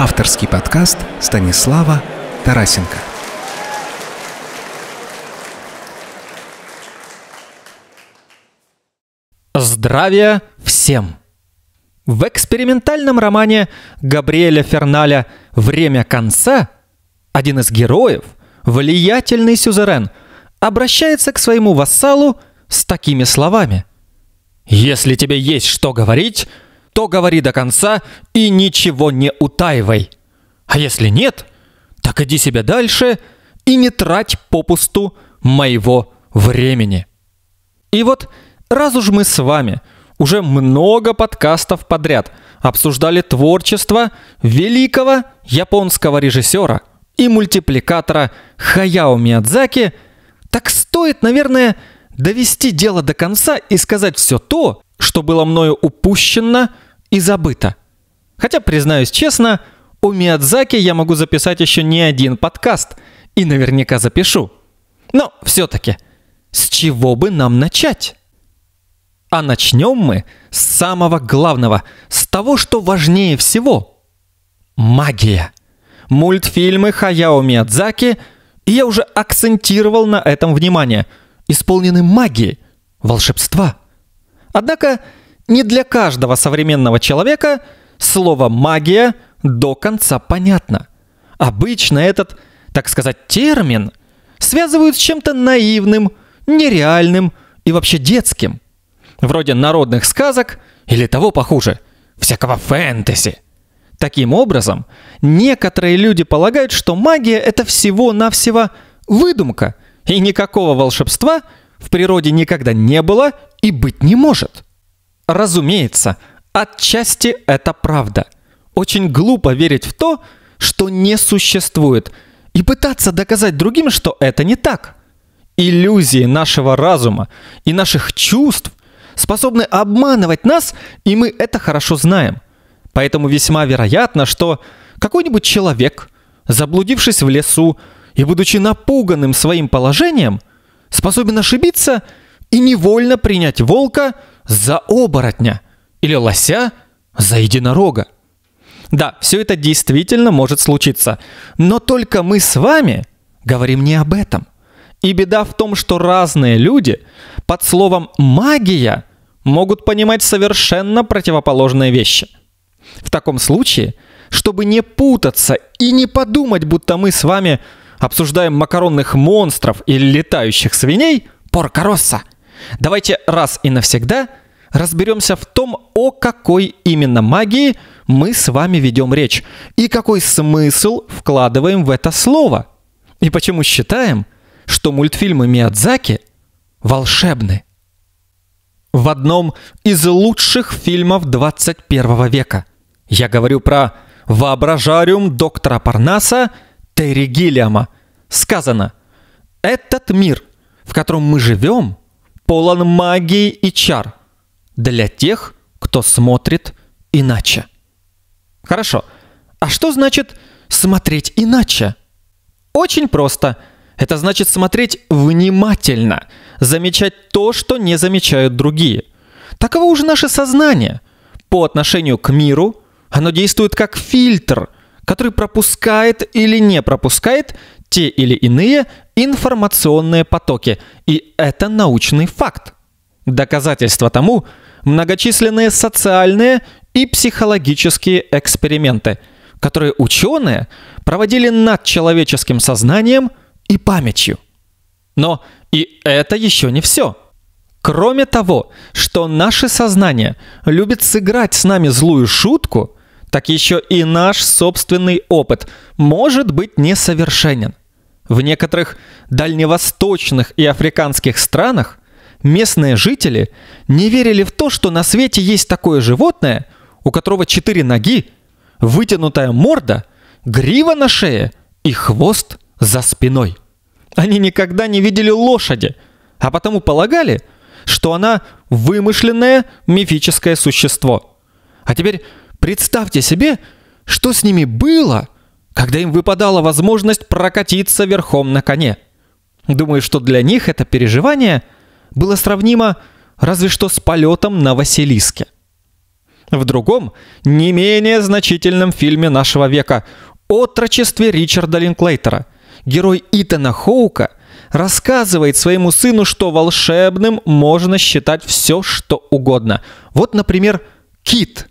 Авторский подкаст Станислава Тарасенко. Здравия всем! В экспериментальном романе Габриэля Ферналя «Время конца» один из героев, влиятельный сюзерен, обращается к своему вассалу с такими словами. «Если тебе есть что говорить, то говори до конца и ничего не утаивай. А если нет, так иди себе дальше и не трать попусту моего времени. И вот раз уж мы с вами уже много подкастов подряд обсуждали творчество великого японского режиссера и мультипликатора Хаяо Миядзаки, так стоит, наверное, довести дело до конца и сказать все то, что было мною упущено – и забыто. Хотя, признаюсь честно, о Миядзаке я могу записать еще не один подкаст и наверняка запишу. Но все-таки, с чего бы нам начать? А начнем мы с самого главного, с того, что важнее всего. Магия. Мультфильмы Хаяо Миядзаки, и я уже акцентировал на этом внимание, исполнены магией, волшебства. Однако не для каждого современного человека слово «магия» до конца понятно. Обычно этот, так сказать, термин связывают с чем-то наивным, нереальным и вообще детским. Вроде народных сказок или того похуже, всякого фэнтези. Таким образом, некоторые люди полагают, что магия – это всего-навсего выдумка, и никакого волшебства в природе никогда не было и быть не может – Разумеется, отчасти это правда. Очень глупо верить в то, что не существует, и пытаться доказать другим, что это не так. Иллюзии нашего разума и наших чувств способны обманывать нас, и мы это хорошо знаем. Поэтому весьма вероятно, что какой-нибудь человек, заблудившись в лесу и будучи напуганным своим положением, способен ошибиться и невольно принять волка – за оборотня или лося за единорога. Да, все это действительно может случиться, но только мы с вами говорим не об этом. И беда в том, что разные люди под словом «магия» могут понимать совершенно противоположные вещи. В таком случае, чтобы не путаться и не подумать, будто мы с вами обсуждаем макаронных монстров или летающих свиней, поркоросса – Давайте раз и навсегда разберемся в том, о какой именно магии мы с вами ведем речь и какой смысл вкладываем в это слово. И почему считаем, что мультфильмы Миядзаки волшебны. В одном из лучших фильмов 21 века. Я говорю про «Воображариум доктора Парнаса» Терри Гиллиама. Сказано, этот мир, в котором мы живем – полон магии и чар для тех, кто смотрит иначе. Хорошо. А что значит смотреть иначе? Очень просто. Это значит смотреть внимательно, замечать то, что не замечают другие. Таково уже наше сознание. По отношению к миру оно действует как фильтр, который пропускает или не пропускает те или иные информационные потоки, и это научный факт. Доказательство тому многочисленные социальные и психологические эксперименты, которые ученые проводили над человеческим сознанием и памятью. Но и это еще не все. Кроме того, что наше сознание любит сыграть с нами злую шутку, так еще и наш собственный опыт может быть несовершенен. В некоторых дальневосточных и африканских странах местные жители не верили в то, что на свете есть такое животное, у которого четыре ноги, вытянутая морда, грива на шее и хвост за спиной. Они никогда не видели лошади, а потому полагали, что она вымышленное мифическое существо. А теперь представьте себе, что с ними было – когда им выпадала возможность прокатиться верхом на коне. Думаю, что для них это переживание было сравнимо разве что с полетом на Василиске. В другом, не менее значительном фильме нашего века «Отрочестве Ричарда Линклейтера» герой Итана Хоука рассказывает своему сыну, что волшебным можно считать все, что угодно. Вот, например, кит.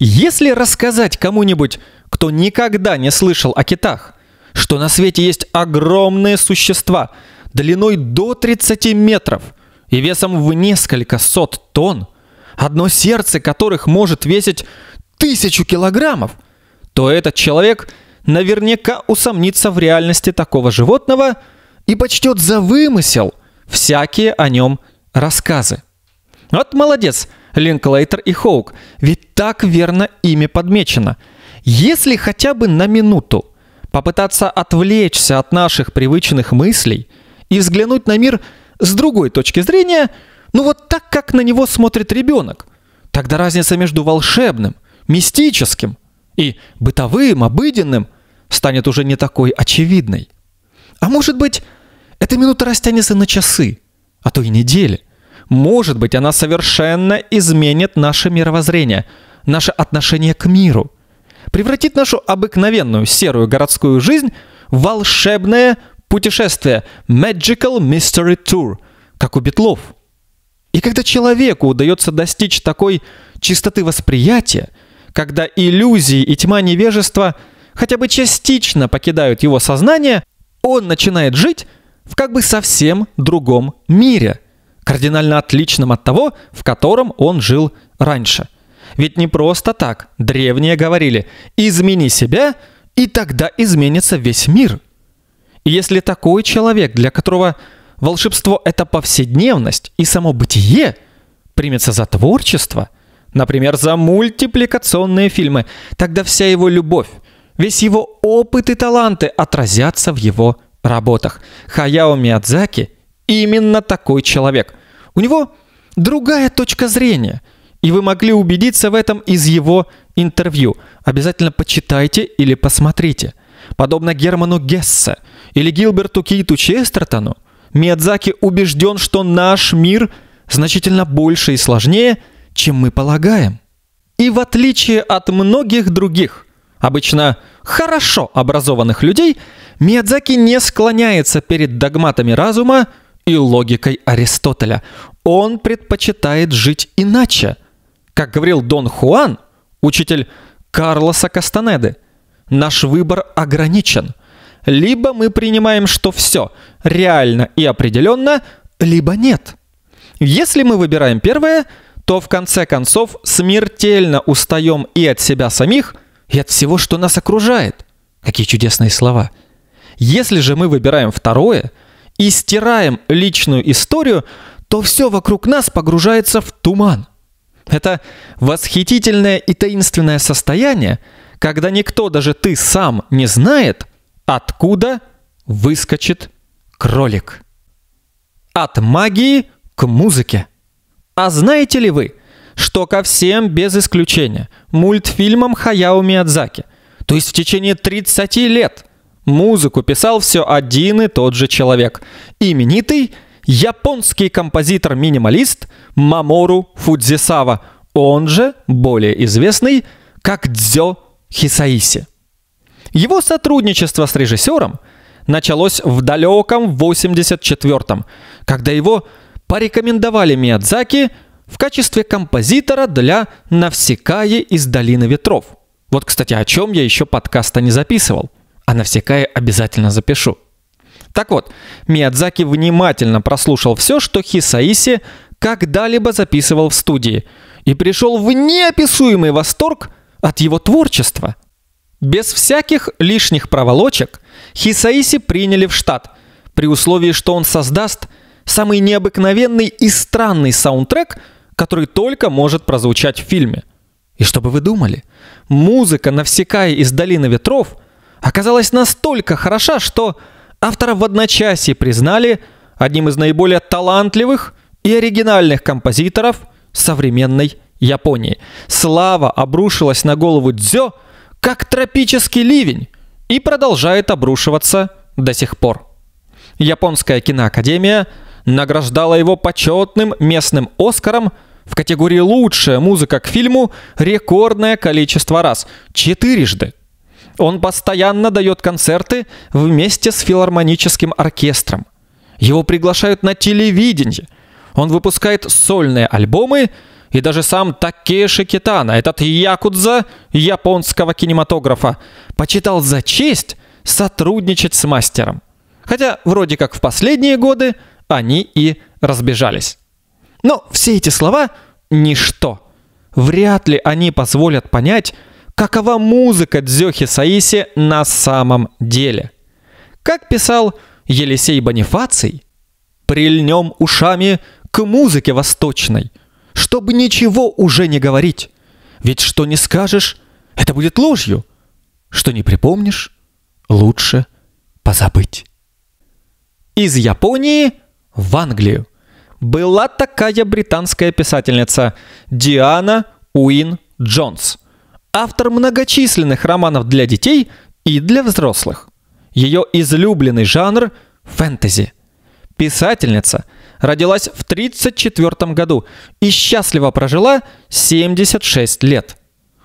Если рассказать кому-нибудь кто никогда не слышал о китах, что на свете есть огромные существа длиной до 30 метров и весом в несколько сот тонн, одно сердце которых может весить тысячу килограммов, то этот человек наверняка усомнится в реальности такого животного и почтет за вымысел всякие о нем рассказы. Вот молодец, Линклейтер и Хоук, ведь так верно ими подмечено – если хотя бы на минуту попытаться отвлечься от наших привычных мыслей и взглянуть на мир с другой точки зрения, ну вот так, как на него смотрит ребенок, тогда разница между волшебным, мистическим и бытовым, обыденным станет уже не такой очевидной. А может быть, эта минута растянется на часы, а то и недели. Может быть, она совершенно изменит наше мировоззрение, наше отношение к миру – превратит нашу обыкновенную серую городскую жизнь в волшебное путешествие Magical Mystery Tour, как у Битлов. И когда человеку удается достичь такой чистоты восприятия, когда иллюзии и тьма невежества хотя бы частично покидают его сознание, он начинает жить в как бы совсем другом мире, кардинально отличном от того, в котором он жил раньше – ведь не просто так. Древние говорили «измени себя, и тогда изменится весь мир». И если такой человек, для которого волшебство – это повседневность и само бытие, примется за творчество, например, за мультипликационные фильмы, тогда вся его любовь, весь его опыт и таланты отразятся в его работах. Хаяо Миядзаки – именно такой человек. У него другая точка зрения – и вы могли убедиться в этом из его интервью. Обязательно почитайте или посмотрите. Подобно Герману Гессе или Гилберту Киту Честертону, Миядзаки убежден, что наш мир значительно больше и сложнее, чем мы полагаем. И в отличие от многих других, обычно хорошо образованных людей, Миядзаки не склоняется перед догматами разума и логикой Аристотеля. Он предпочитает жить иначе – как говорил Дон Хуан, учитель Карлоса Кастанеды, наш выбор ограничен. Либо мы принимаем, что все реально и определенно, либо нет. Если мы выбираем первое, то в конце концов смертельно устаем и от себя самих, и от всего, что нас окружает. Какие чудесные слова. Если же мы выбираем второе и стираем личную историю, то все вокруг нас погружается в туман. Это восхитительное и таинственное состояние, когда никто, даже ты сам, не знает, откуда выскочит кролик. От магии к музыке. А знаете ли вы, что ко всем без исключения мультфильмам Хаяо Миядзаки, то есть в течение 30 лет, музыку писал все один и тот же человек, именитый – японский композитор-минималист Мамору Фудзисава, он же более известный как Дзё Хисаиси. Его сотрудничество с режиссером началось в далеком 84-м, когда его порекомендовали Миядзаки в качестве композитора для Навсекаи из «Долины ветров». Вот, кстати, о чем я еще подкаста не записывал, а Навсекаи обязательно запишу – так вот, Миядзаки внимательно прослушал все, что Хисаиси когда-либо записывал в студии, и пришел в неописуемый восторг от его творчества. Без всяких лишних проволочек Хисаиси приняли в штат, при условии, что он создаст самый необыкновенный и странный саундтрек, который только может прозвучать в фильме. И что бы вы думали? Музыка Навсекая из Долины Ветров оказалась настолько хороша, что автора в одночасье признали одним из наиболее талантливых и оригинальных композиторов современной Японии. Слава обрушилась на голову Дзё, как тропический ливень, и продолжает обрушиваться до сих пор. Японская киноакадемия награждала его почетным местным «Оскаром» в категории «Лучшая музыка к фильму» рекордное количество раз – четырежды. Он постоянно дает концерты вместе с филармоническим оркестром. Его приглашают на телевидение. Он выпускает сольные альбомы и даже сам Такеши Китана, этот якудза японского кинематографа, почитал за честь сотрудничать с мастером. Хотя вроде как в последние годы они и разбежались. Но все эти слова – ничто. Вряд ли они позволят понять, какова музыка Дзёхи Саиси на самом деле. Как писал Елисей Бонифаций, «Прильнем ушами к музыке восточной, чтобы ничего уже не говорить, ведь что не скажешь, это будет ложью, что не припомнишь, лучше позабыть». Из Японии в Англию была такая британская писательница Диана Уин Джонс – автор многочисленных романов для детей и для взрослых. Ее излюбленный жанр – фэнтези. Писательница родилась в 1934 году и счастливо прожила 76 лет.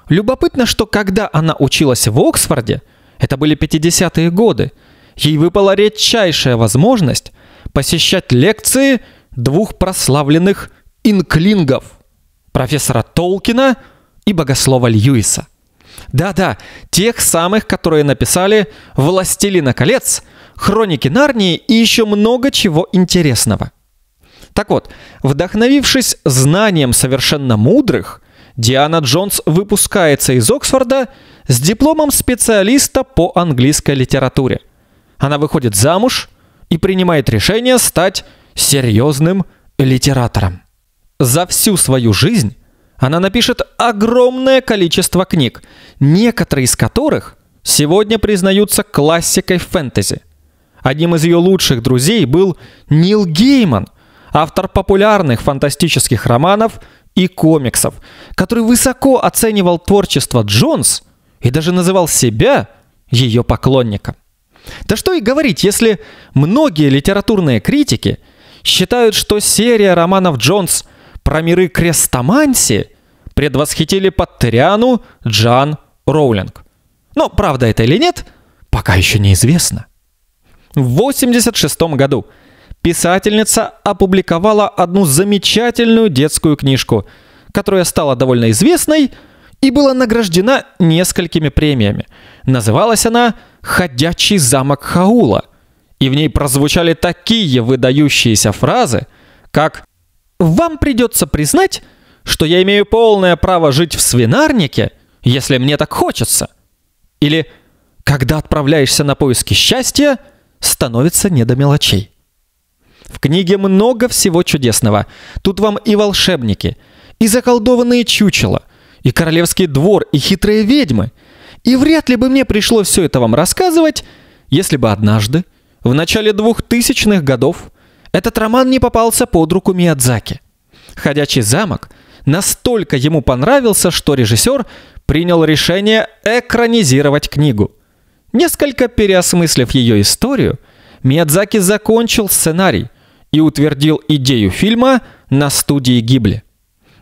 Любопытно, что когда она училась в Оксфорде, это были 50-е годы, ей выпала редчайшая возможность посещать лекции двух прославленных инклингов – профессора Толкина – и богослова Льюиса. Да-да, тех самых, которые написали «Властелина колец», «Хроники Нарнии» и еще много чего интересного. Так вот, вдохновившись знанием совершенно мудрых, Диана Джонс выпускается из Оксфорда с дипломом специалиста по английской литературе. Она выходит замуж и принимает решение стать серьезным литератором. За всю свою жизнь она напишет огромное количество книг, некоторые из которых сегодня признаются классикой фэнтези. Одним из ее лучших друзей был Нил Гейман, автор популярных фантастических романов и комиксов, который высоко оценивал творчество Джонс и даже называл себя ее поклонником. Да что и говорить, если многие литературные критики считают, что серия романов Джонс про миры крестоманси предвосхитили Паттериану Джан Роулинг. Но правда это или нет, пока еще неизвестно. В 1986 году писательница опубликовала одну замечательную детскую книжку, которая стала довольно известной и была награждена несколькими премиями. Называлась она «Ходячий замок Хаула», и в ней прозвучали такие выдающиеся фразы, как «Вам придется признать, что я имею полное право жить в свинарнике, если мне так хочется. Или когда отправляешься на поиски счастья, становится не до мелочей. В книге много всего чудесного. Тут вам и волшебники, и заколдованные чучела, и королевский двор, и хитрые ведьмы. И вряд ли бы мне пришлось все это вам рассказывать, если бы однажды, в начале двухтысячных годов, этот роман не попался под руку Миядзаки. «Ходячий замок» настолько ему понравился, что режиссер принял решение экранизировать книгу. Несколько переосмыслив ее историю, Миядзаки закончил сценарий и утвердил идею фильма на студии Гибли.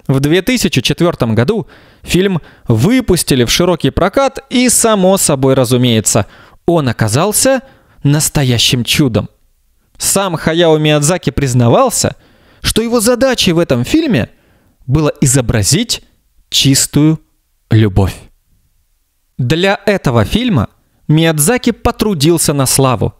В 2004 году фильм выпустили в широкий прокат и, само собой разумеется, он оказался настоящим чудом. Сам Хаяо Миядзаки признавался, что его задачей в этом фильме – было изобразить чистую любовь. Для этого фильма Миядзаки потрудился на славу.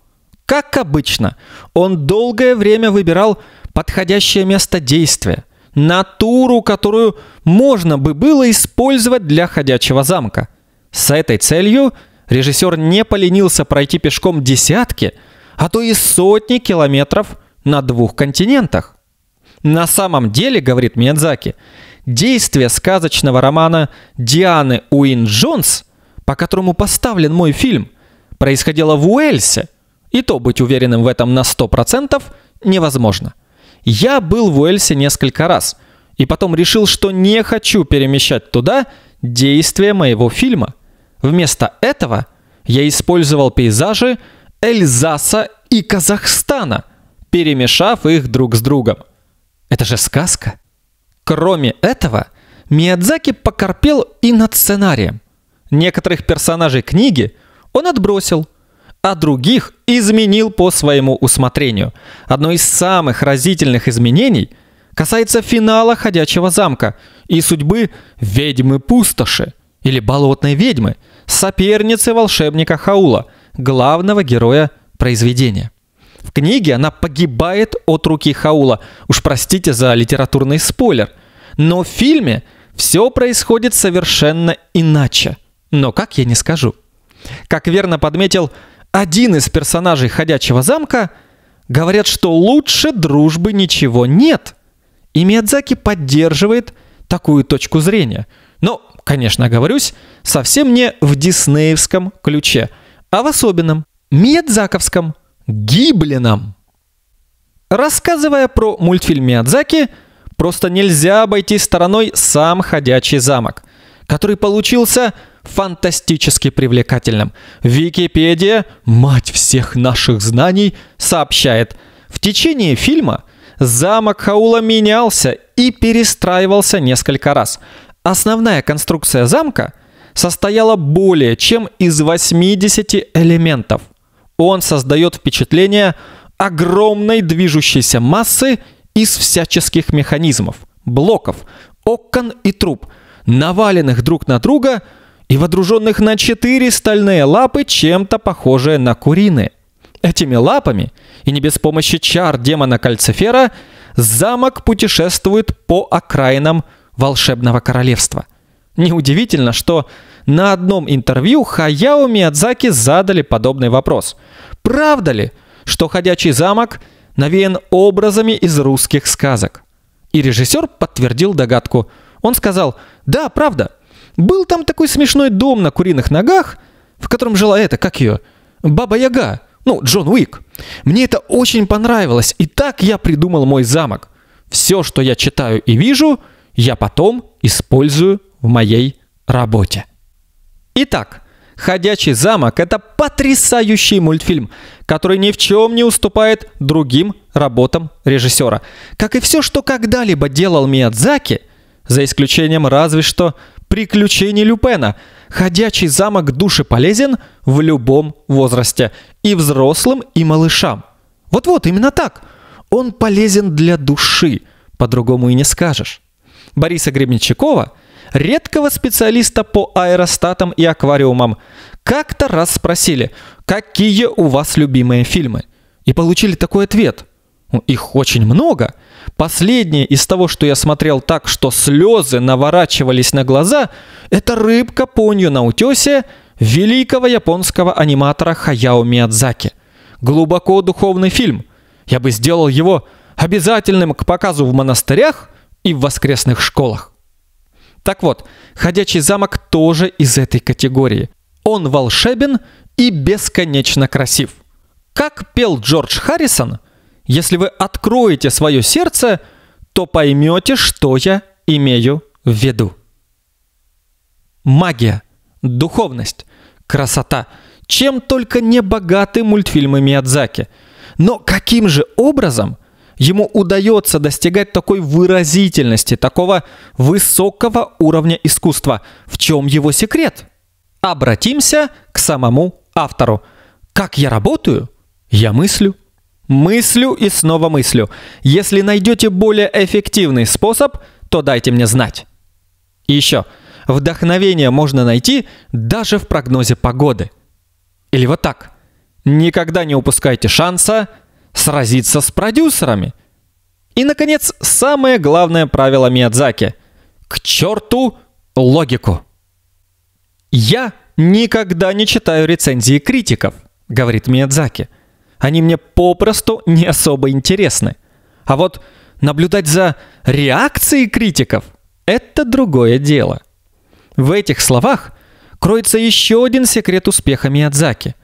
Как обычно, он долгое время выбирал подходящее место действия, натуру, которую можно бы было использовать для ходячего замка. С этой целью режиссер не поленился пройти пешком десятки, а то и сотни километров на двух континентах. На самом деле, говорит Миядзаки, действие сказочного романа Дианы Уин Джонс, по которому поставлен мой фильм, происходило в Уэльсе, и то быть уверенным в этом на 100% невозможно. Я был в Уэльсе несколько раз, и потом решил, что не хочу перемещать туда действие моего фильма. Вместо этого я использовал пейзажи Эльзаса и Казахстана, перемешав их друг с другом. Это же сказка. Кроме этого, Миядзаки покорпел и над сценарием. Некоторых персонажей книги он отбросил, а других изменил по своему усмотрению. Одно из самых разительных изменений касается финала «Ходячего замка» и судьбы «Ведьмы-пустоши» или «Болотной ведьмы», соперницы волшебника Хаула, главного героя произведения. В книге она погибает от руки Хаула. Уж простите за литературный спойлер. Но в фильме все происходит совершенно иначе. Но как я не скажу. Как верно подметил один из персонажей «Ходячего замка», говорят, что лучше дружбы ничего нет. И Миядзаки поддерживает такую точку зрения. Но, конечно, говорюсь, совсем не в диснеевском ключе, а в особенном, миядзаковском – Гиблином. Рассказывая про мультфильм Миядзаки, просто нельзя обойти стороной сам «Ходячий замок», который получился фантастически привлекательным. Википедия, мать всех наших знаний, сообщает, в течение фильма замок Хаула менялся и перестраивался несколько раз. Основная конструкция замка состояла более чем из 80 элементов – он создает впечатление огромной движущейся массы из всяческих механизмов, блоков, окон и труб, наваленных друг на друга и водруженных на четыре стальные лапы, чем-то похожие на куриные. Этими лапами, и не без помощи чар демона Кальцифера, замок путешествует по окраинам волшебного королевства. Неудивительно, что на одном интервью Хаяо Миядзаки задали подобный вопрос. Правда ли, что «Ходячий замок» навеян образами из русских сказок? И режиссер подтвердил догадку. Он сказал «Да, правда. Был там такой смешной дом на куриных ногах, в котором жила эта, как ее, Баба-Яга, ну, Джон Уик. Мне это очень понравилось, и так я придумал мой замок. Все, что я читаю и вижу, я потом использую в моей работе. Итак, «Ходячий замок» — это потрясающий мультфильм, который ни в чем не уступает другим работам режиссера. Как и все, что когда-либо делал Миядзаки, за исключением разве что «Приключений Люпена», «Ходячий замок» души полезен в любом возрасте, и взрослым, и малышам. Вот-вот, именно так. Он полезен для души, по-другому и не скажешь. Бориса Гребенщикова — редкого специалиста по аэростатам и аквариумам. Как-то раз спросили, какие у вас любимые фильмы? И получили такой ответ. «Ну, их очень много. Последнее из того, что я смотрел так, что слезы наворачивались на глаза, это «Рыбка понью на утесе» великого японского аниматора Хаяо Миядзаки. Глубоко духовный фильм. Я бы сделал его обязательным к показу в монастырях и в воскресных школах. Так вот, «Ходячий замок» тоже из этой категории. Он волшебен и бесконечно красив. Как пел Джордж Харрисон, если вы откроете свое сердце, то поймете, что я имею в виду. Магия, духовность, красота, чем только не богаты мультфильмы Миядзаки. Но каким же образом – ему удается достигать такой выразительности, такого высокого уровня искусства. В чем его секрет? Обратимся к самому автору. Как я работаю? Я мыслю. Мыслю и снова мыслю. Если найдете более эффективный способ, то дайте мне знать. еще. Вдохновение можно найти даже в прогнозе погоды. Или вот так. Никогда не упускайте шанса – сразиться с продюсерами. И наконец, самое главное правило Миядзаки: к черту логику. Я никогда не читаю рецензии критиков, говорит Миядзаки. Они мне попросту не особо интересны. А вот наблюдать за реакцией критиков это другое дело. В этих словах кроется еще один секрет успеха Миядзаки.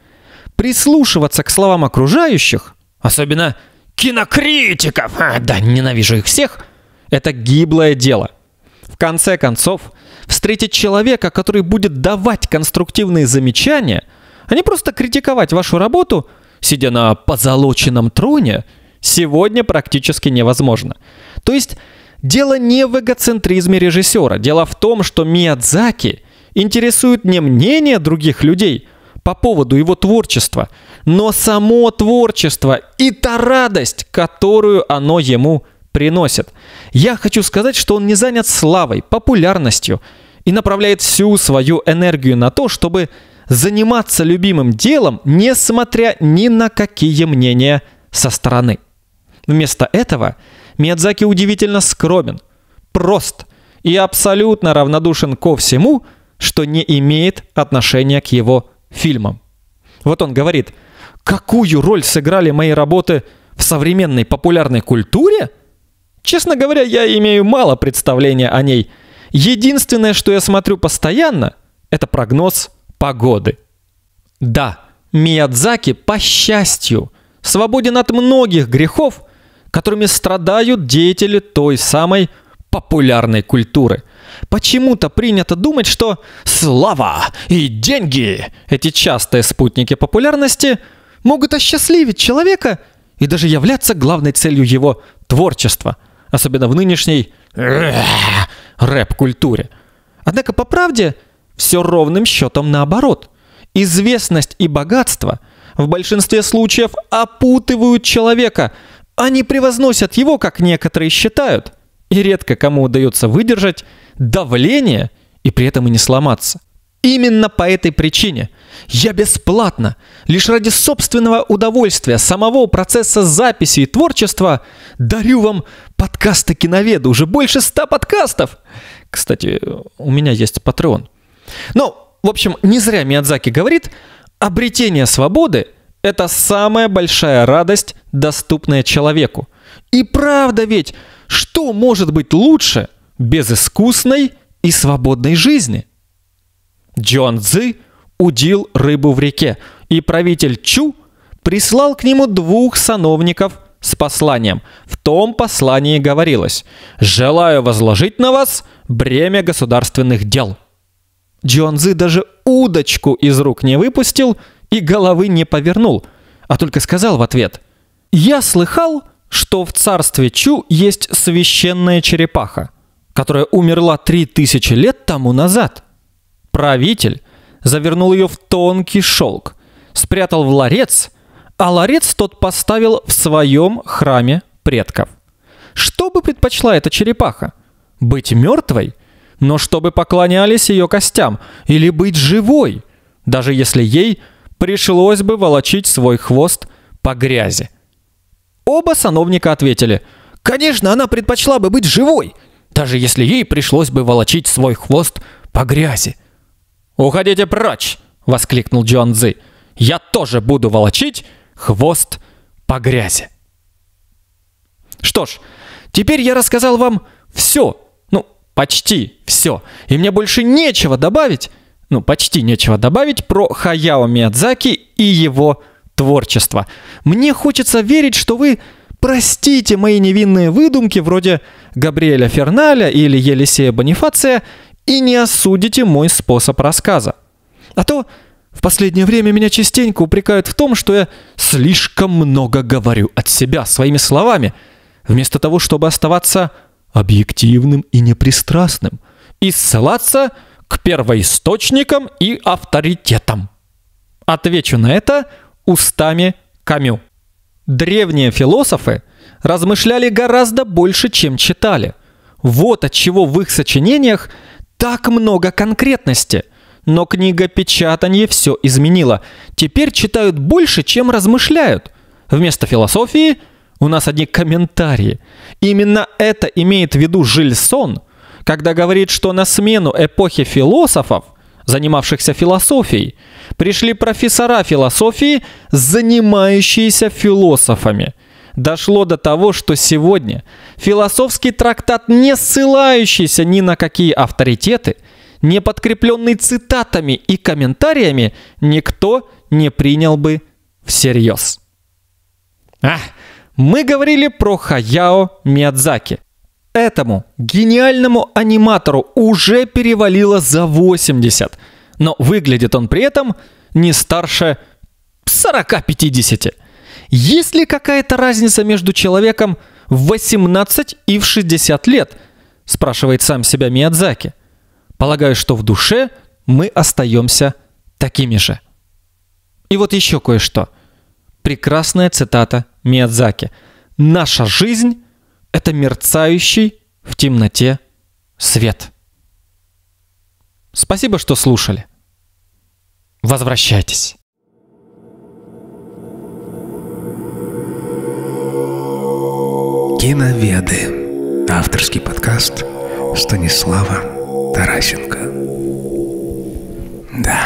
Прислушиваться к словам окружающих особенно кинокритиков, а, да, ненавижу их всех, это гиблое дело. В конце концов, встретить человека, который будет давать конструктивные замечания, а не просто критиковать вашу работу, сидя на позолоченном троне, сегодня практически невозможно. То есть, дело не в эгоцентризме режиссера. Дело в том, что Миядзаки интересует не мнение других людей – по поводу его творчества, но само творчество и та радость, которую оно ему приносит. Я хочу сказать, что он не занят славой, популярностью и направляет всю свою энергию на то, чтобы заниматься любимым делом, несмотря ни на какие мнения со стороны. Вместо этого Миядзаки удивительно скромен, прост и абсолютно равнодушен ко всему, что не имеет отношения к его фильма. Вот он говорит, какую роль сыграли мои работы в современной популярной культуре? Честно говоря, я имею мало представления о ней. Единственное, что я смотрю постоянно, это прогноз погоды. Да, Миядзаки, по счастью, свободен от многих грехов, которыми страдают деятели той самой популярной культуры – почему-то принято думать, что слава и деньги, эти частые спутники популярности, могут осчастливить человека и даже являться главной целью его творчества, особенно в нынешней рэп-культуре. Однако по правде все ровным счетом наоборот. Известность и богатство в большинстве случаев опутывают человека, они не превозносят его, как некоторые считают, и редко кому удается выдержать давление и при этом и не сломаться. Именно по этой причине я бесплатно, лишь ради собственного удовольствия, самого процесса записи и творчества, дарю вам подкасты киноведа, уже больше ста подкастов. Кстати, у меня есть патреон. Ну, в общем, не зря Миядзаки говорит, обретение свободы – это самая большая радость, доступная человеку. И правда ведь, что может быть лучше – безыскусной и свободной жизни. Джон Цзы удил рыбу в реке, и правитель Чу прислал к нему двух сановников с посланием. В том послании говорилось «Желаю возложить на вас бремя государственных дел». Джон Цзы даже удочку из рук не выпустил и головы не повернул, а только сказал в ответ «Я слыхал, что в царстве Чу есть священная черепаха которая умерла 3000 лет тому назад. Правитель завернул ее в тонкий шелк, спрятал в ларец, а ларец тот поставил в своем храме предков. Что бы предпочла эта черепаха? Быть мертвой? Но чтобы поклонялись ее костям, или быть живой, даже если ей пришлось бы волочить свой хвост по грязи. Оба сановника ответили, «Конечно, она предпочла бы быть живой, даже если ей пришлось бы волочить свой хвост по грязи. «Уходите прочь!» — воскликнул Джон Цзи. «Я тоже буду волочить хвост по грязи!» Что ж, теперь я рассказал вам все, ну, почти все, и мне больше нечего добавить, ну, почти нечего добавить про Хаяо Миядзаки и его творчество. Мне хочется верить, что вы Простите мои невинные выдумки вроде Габриэля Ферналя или Елисея Бонифация и не осудите мой способ рассказа. А то в последнее время меня частенько упрекают в том, что я слишком много говорю от себя своими словами, вместо того, чтобы оставаться объективным и непристрастным и ссылаться к первоисточникам и авторитетам. Отвечу на это устами Камю. Древние философы размышляли гораздо больше, чем читали. Вот от чего в их сочинениях так много конкретности. Но книга печатания все изменило. Теперь читают больше, чем размышляют. Вместо философии у нас одни комментарии. Именно это имеет в виду Жильсон, когда говорит, что на смену эпохи философов, занимавшихся философией, пришли профессора философии, занимающиеся философами. Дошло до того, что сегодня философский трактат, не ссылающийся ни на какие авторитеты, не подкрепленный цитатами и комментариями, никто не принял бы всерьез. А, мы говорили про Хаяо Миядзаки. Этому гениальному аниматору уже перевалило за 80 – но выглядит он при этом не старше 40-50. Есть ли какая-то разница между человеком в 18 и в 60 лет? Спрашивает сам себя Миядзаки. Полагаю, что в душе мы остаемся такими же. И вот еще кое-что. Прекрасная цитата Миядзаки. «Наша жизнь – это мерцающий в темноте свет». Спасибо, что слушали. Возвращайтесь. Киноведы. Авторский подкаст Станислава Тарасенко. Да.